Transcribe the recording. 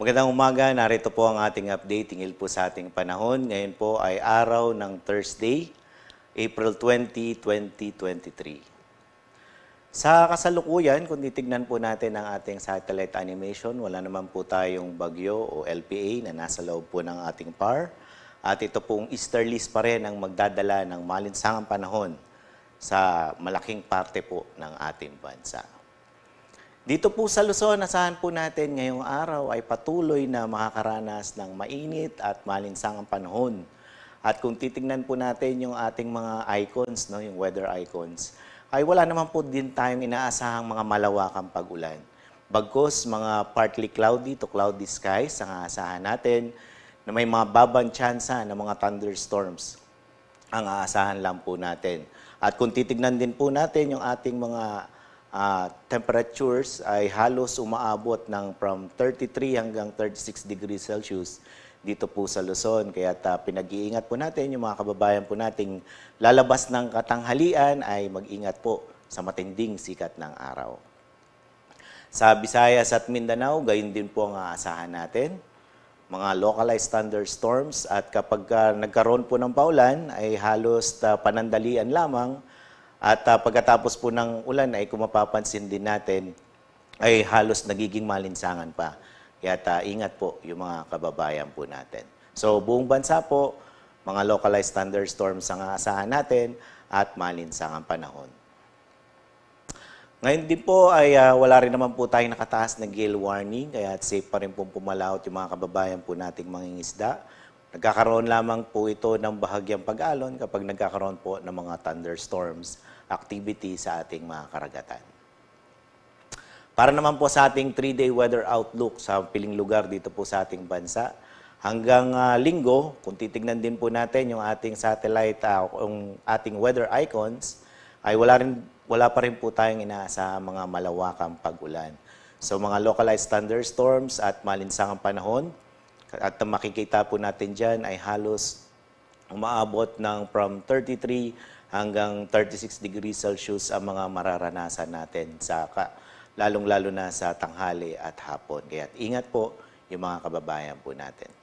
Magandang umaga, narito po ang ating update tingil po sa ating panahon. Ngayon po ay araw ng Thursday, April 20, 2023. Sa kasalukuyan, kung titignan po natin ang ating satellite animation, wala naman po tayong bagyo o LPA na nasa loob po ng ating PAR. At ito pong easterlies pa rin ang magdadala ng malinsangang panahon sa malaking parte po ng ating bansa. Dito po sa Luzon, nasahan po natin ngayong araw ay patuloy na makakaranas ng mainit at malinsangang panahon. At kung titingnan po natin yung ating mga icons, no, yung weather icons, ay wala naman po din tayong inaasahang mga malawakang pag-ulan. Bagkos mga partly cloudy to cloudy skies ang aasahan natin na may mga babang tsansa ng mga thunderstorms ang aasahan lang po natin. At kung titignan din po natin yung ating mga uh, temperatures ay halos umaabot ng from 33 hanggang 36 degrees Celsius dito po sa Luzon. Kaya ta, ah, pinag-iingat po natin yung mga kababayan po nating lalabas ng katanghalian ay mag-ingat po sa matinding sikat ng araw. Sa Visayas at Mindanao, gayon din po ang aasahan natin. Mga localized thunderstorms at kapag uh, nagkaroon po ng paulan ay halos uh, panandalian lamang at uh, pagkatapos po ng ulan ay kung mapapansin din natin ay halos nagiging malinsangan pa. Kaya uh, ah, ingat po yung mga kababayan po natin. So buong bansa po, mga localized thunderstorms ang aasahan natin at malinsangang panahon. Ngayon din po ay uh, wala rin naman po tayong nakataas na gale warning kaya safe pa rin pong pumalaot yung mga kababayan po nating mangingisda. Nagkakaroon lamang po ito ng bahagyang pag-alon kapag nagkakaroon po ng mga thunderstorms activity sa ating mga karagatan. Para naman po sa ating 3-day weather outlook sa piling lugar dito po sa ating bansa, hanggang uh, linggo, kung titignan din po natin yung ating satellite, uh, ating weather icons, ay wala, rin, wala pa rin po tayong inaasa mga malawakang pag-ulan. So mga localized thunderstorms at malinsangang panahon, at makikita po natin dyan ay halos umaabot ng from 33 hanggang 36 degrees Celsius ang mga mararanasan natin sa lalong-lalo na sa tanghali at hapon. Kaya ingat po yung mga kababayan po natin.